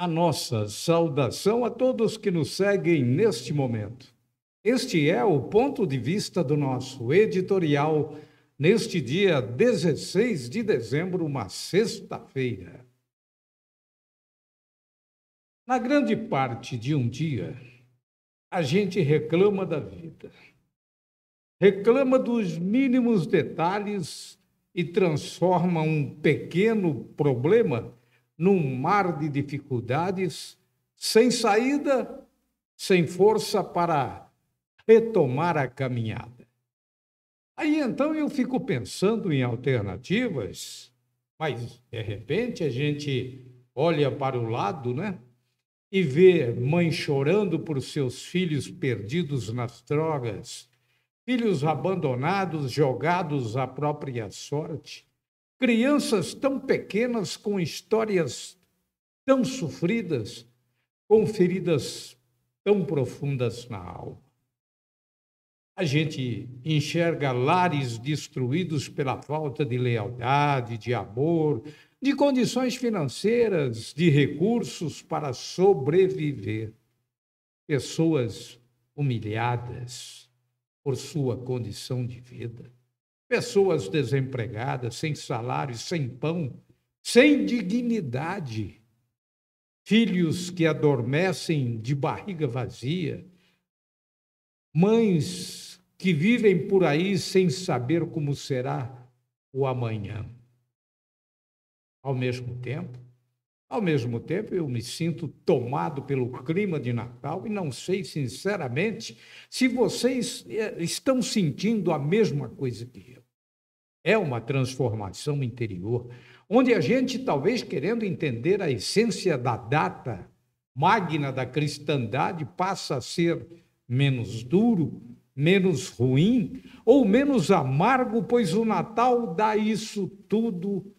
a nossa saudação a todos que nos seguem neste momento. Este é o ponto de vista do nosso editorial neste dia 16 de dezembro, uma sexta-feira. Na grande parte de um dia, a gente reclama da vida, reclama dos mínimos detalhes e transforma um pequeno problema num mar de dificuldades, sem saída, sem força para retomar a caminhada. Aí então eu fico pensando em alternativas, mas de repente a gente olha para o lado, né? E vê mãe chorando por seus filhos perdidos nas drogas, filhos abandonados, jogados à própria sorte Crianças tão pequenas com histórias tão sofridas, com feridas tão profundas na alma. A gente enxerga lares destruídos pela falta de lealdade, de amor, de condições financeiras, de recursos para sobreviver. Pessoas humilhadas por sua condição de vida. Pessoas desempregadas, sem salário, sem pão, sem dignidade. Filhos que adormecem de barriga vazia. Mães que vivem por aí sem saber como será o amanhã. Ao mesmo tempo, ao mesmo tempo, eu me sinto tomado pelo clima de Natal e não sei, sinceramente, se vocês eh, estão sentindo a mesma coisa que eu. É uma transformação interior, onde a gente, talvez querendo entender a essência da data magna da cristandade, passa a ser menos duro, menos ruim ou menos amargo, pois o Natal dá isso tudo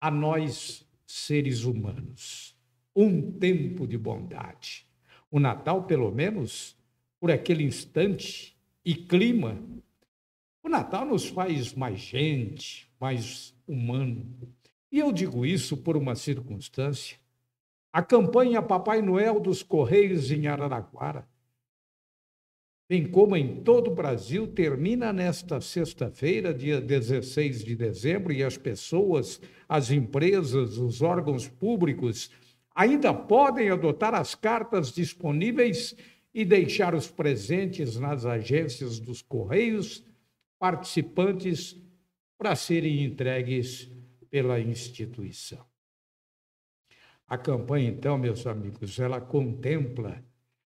a nós seres humanos. Um tempo de bondade. O Natal, pelo menos, por aquele instante e clima, o Natal nos faz mais gente, mais humano. E eu digo isso por uma circunstância. A campanha Papai Noel dos Correios em Araraquara bem como em todo o Brasil, termina nesta sexta-feira, dia 16 de dezembro, e as pessoas, as empresas, os órgãos públicos ainda podem adotar as cartas disponíveis e deixar os presentes nas agências dos Correios participantes para serem entregues pela instituição. A campanha, então, meus amigos, ela contempla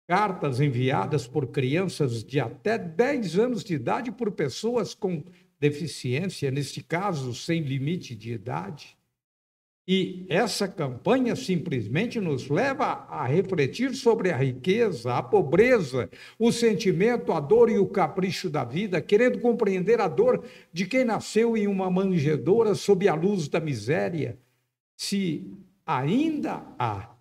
cartas enviadas por crianças de até 10 anos de idade por pessoas com deficiência, neste caso, sem limite de idade. E essa campanha simplesmente nos leva a refletir sobre a riqueza, a pobreza, o sentimento, a dor e o capricho da vida, querendo compreender a dor de quem nasceu em uma manjedoura sob a luz da miséria. Se ainda há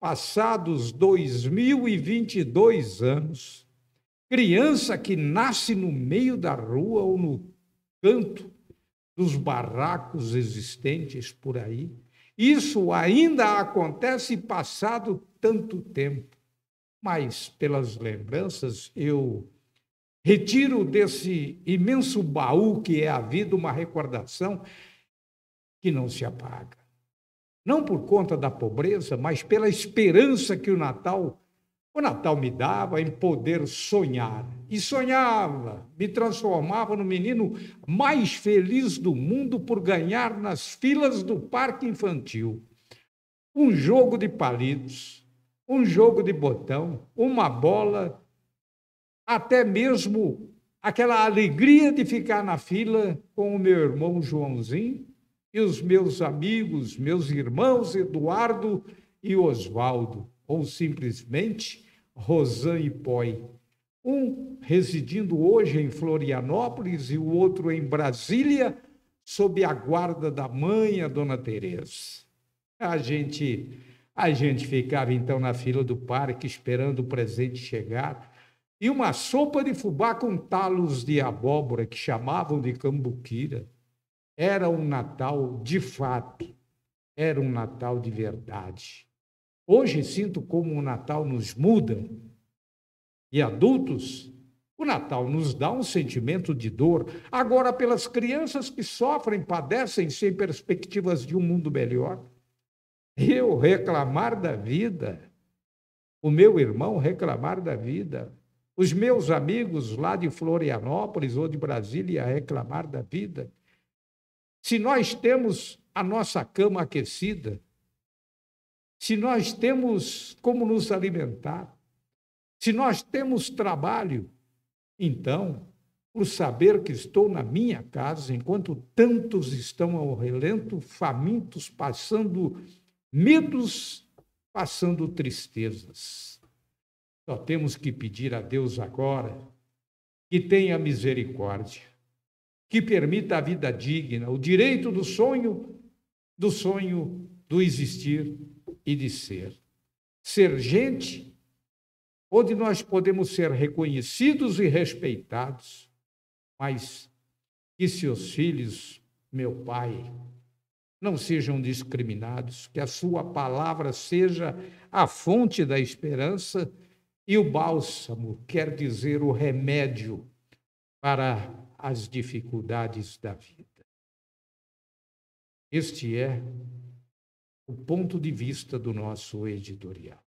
passados 2022 anos, criança que nasce no meio da rua ou no canto dos barracos existentes por aí, isso ainda acontece passado tanto tempo. Mas, pelas lembranças, eu retiro desse imenso baú que é a vida uma recordação que não se apaga não por conta da pobreza, mas pela esperança que o Natal, o Natal me dava em poder sonhar. E sonhava, me transformava no menino mais feliz do mundo por ganhar nas filas do parque infantil. Um jogo de palitos, um jogo de botão, uma bola, até mesmo aquela alegria de ficar na fila com o meu irmão Joãozinho e os meus amigos, meus irmãos Eduardo e Oswaldo, ou simplesmente Rosan e Poi, um residindo hoje em Florianópolis e o outro em Brasília, sob a guarda da mãe, a dona Tereza. A gente a gente ficava então na fila do parque esperando o presente chegar e uma sopa de fubá com talos de abóbora que chamavam de cambuquira era um Natal de fato, era um Natal de verdade. Hoje sinto como o Natal nos muda. E adultos, o Natal nos dá um sentimento de dor. Agora, pelas crianças que sofrem, padecem sem perspectivas de um mundo melhor. Eu reclamar da vida, o meu irmão reclamar da vida, os meus amigos lá de Florianópolis ou de Brasília reclamar da vida, se nós temos a nossa cama aquecida, se nós temos como nos alimentar, se nós temos trabalho, então, por saber que estou na minha casa, enquanto tantos estão ao relento, famintos, passando medos, passando tristezas. Só temos que pedir a Deus agora que tenha misericórdia que permita a vida digna, o direito do sonho, do sonho do existir e de ser. Ser gente onde nós podemos ser reconhecidos e respeitados, mas que seus filhos, meu Pai, não sejam discriminados, que a sua palavra seja a fonte da esperança e o bálsamo, quer dizer, o remédio para as dificuldades da vida. Este é o ponto de vista do nosso editorial.